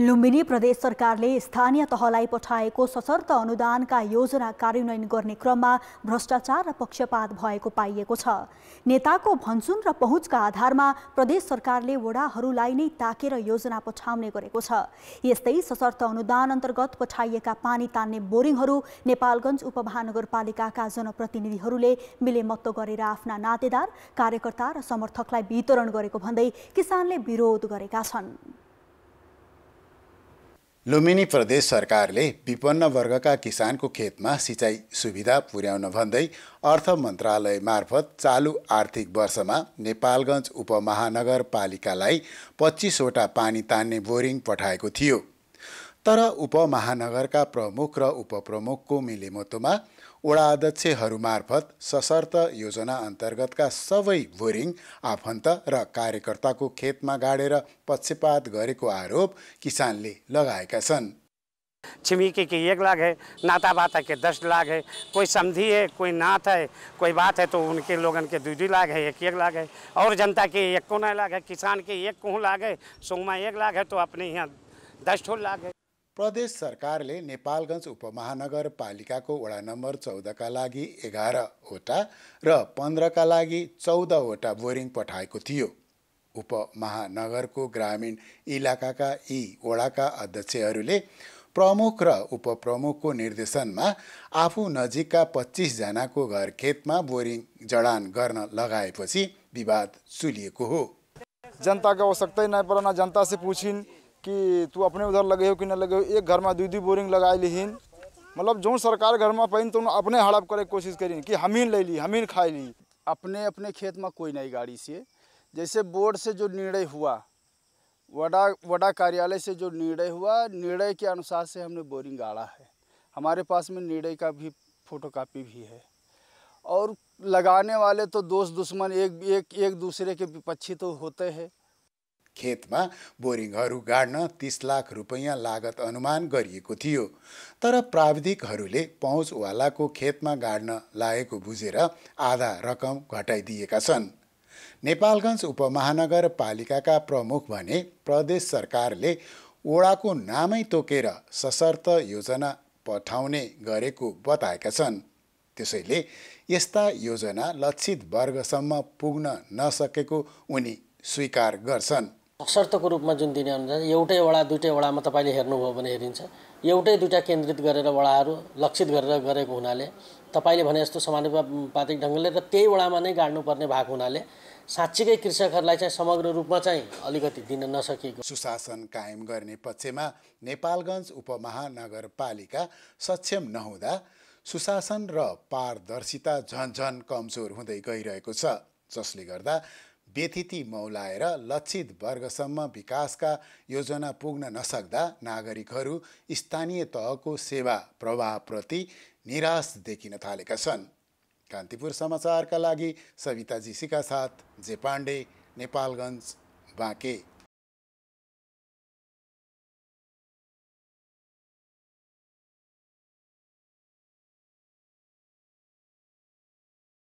लुम्बिनी प्रदेश सरकारले स्थानीय तहलाई पठाएको सशर्त अनुदानका योजना कार्यान्वयन गर्ने क्रममा भ्रष्टाचार र पक्षपात भएको पाइएको छ नेताको भन्सुन र पहुँचका आधारमा प्रदेश सरकारले वडाहरूलाई नै ताकेर योजना पठाउने गरेको छ यस्तै सशर्त अनुदान अन्तर्गत पठाइएका पानी तान्ने बोरिङहरू नेपालगञ्ज उपमहानगरपालिकाका जनप्रतिनिधिहरूले मिलेमत्त गरेर आफ्ना नातेदार कार्यकर्ता र समर्थकलाई वितरण गरेको भन्दै किसानले विरोध गरेका छन् लुम्बिनी प्रदेश सरकारले विपन्न वर्गका किसानको खेतमा सिँचाइ सुविधा पुर्याउन भन्दै अर्थ मन्त्रालय मार्फत चालु आर्थिक वर्षमा नेपालगञ्ज उपमहानगरपालिकालाई पच्चिसवटा पानी तान्ने बोरिङ पठाएको थियो तर उपमहानगरका प्रमुख र उपप्रमुखको मिलेमतोमा वडा सशर्त योजना अन्तर्गतका सबै बोरिङ आफन्त र कार्यकर्ताको खेतमा गाडेर पक्षपात गरेको आरोप किसानले लगाएका छन् छिमेकी की एक लाख है नाता बाता के दस लाख है कोई समझी है कोई नाथ है कोई बात है तो उनके लोगन के दू दू लाख है एक एक लाख है और जनता के एक को लाख है किसान के एक को लाख है सोमा एक लाख है तो अपने यहाँ दस ठो लाख है प्रदेश सरकारले नेपालगञ्ज उपमहानगरपालिकाको वडा नम्बर चौधका लागि एघारवटा र पन्ध्रका लागि चौधवटा बोरिङ पठाएको थियो उपमहानगरको ग्रामीण इलाकाका यी वडाका अध्यक्षहरूले प्रमुख र उपप्रमुखको निर्देशनमा आफू नजिकका पच्चिसजनाको घर खेतमा बोरिङ जडान गर्न लगाएपछि विवाद सुलिएको हो जनताको आवश्यकता नै पर्न जनतासे पुछिन् कि तू अपने उधर लगे हो कि न लगे हो एक घर में दू दू बोरिंग लगा लीन मतलब जो सरकार घर में पाइन तुम अपने हड़प करे कोशिश करी कि हमीन ले ली हमीन खा ली अपने अपने खेत में कोई नहीं गाड़ी से जैसे बोर्ड से जो निर्णय हुआ वडा वडा कार्यालय से जो निर्णय हुआ निर्णय के अनुसार से हमने बोरिंग गाड़ा है हमारे पास में निर्णय का भी फोटोकॉपी भी है और लगाने वाले तो दोस्त दुश्मन एक एक एक दूसरे के विपक्षी तो होते हैं खेतमा बोरिङहरू गाड्न तिस लाख रुपैयाँ लागत अनुमान गरिएको थियो तर प्राविधिकहरूले पहुँचवालाको खेतमा गाड्न लागेको बुझेर आधा रकम घटाइदिएका छन् नेपालगञ्ज उपमहानगरपालिकाका प्रमुख भने प्रदेश सरकारले ओडाको नामै तोकेर सशर्त योजना पठाउने गरेको बताएका छन् त्यसैले यस्ता योजना लक्षित वर्गसम्म पुग्न नसकेको उनी स्वीकार गर्छन् सशर्तको रूपमा जुन दिने अनुसार एउटै वडा दुइटै वडामा तपाईँले हेर्नुभयो भने हेरिन्छ एउटै दुइटा केन्द्रित गरेर वडाहरू लक्षित गरेर गरेको हुनाले तपाईँले भने जस्तो समानुपातिक ढङ्गले र त्यही वडामा नै गाड्नुपर्ने भएको हुनाले साँच्चीकै कृषकहरूलाई चाहिँ समग्र रूपमा चाहिँ अलिकति दिन नसकेको सुशासन कायम गर्ने पक्षमा नेपालगञ्ज उपमहानगरपालिका सक्षम नहुँदा सुशासन र पारदर्शिता झन झन कमजोर हुँदै गइरहेको छ जसले गर्दा व्यथिति मौलाएर लक्षित वर्गसम्म विकासका योजना पुग्न नसक्दा नागरिकहरू स्थानीय तहको सेवा प्रवाहप्रति निराश देखिन थालेका छन् कान्तिपुर समाचारका लागि सविता सिका साथ जे पाण्डे नेपालगञ्ज बाँके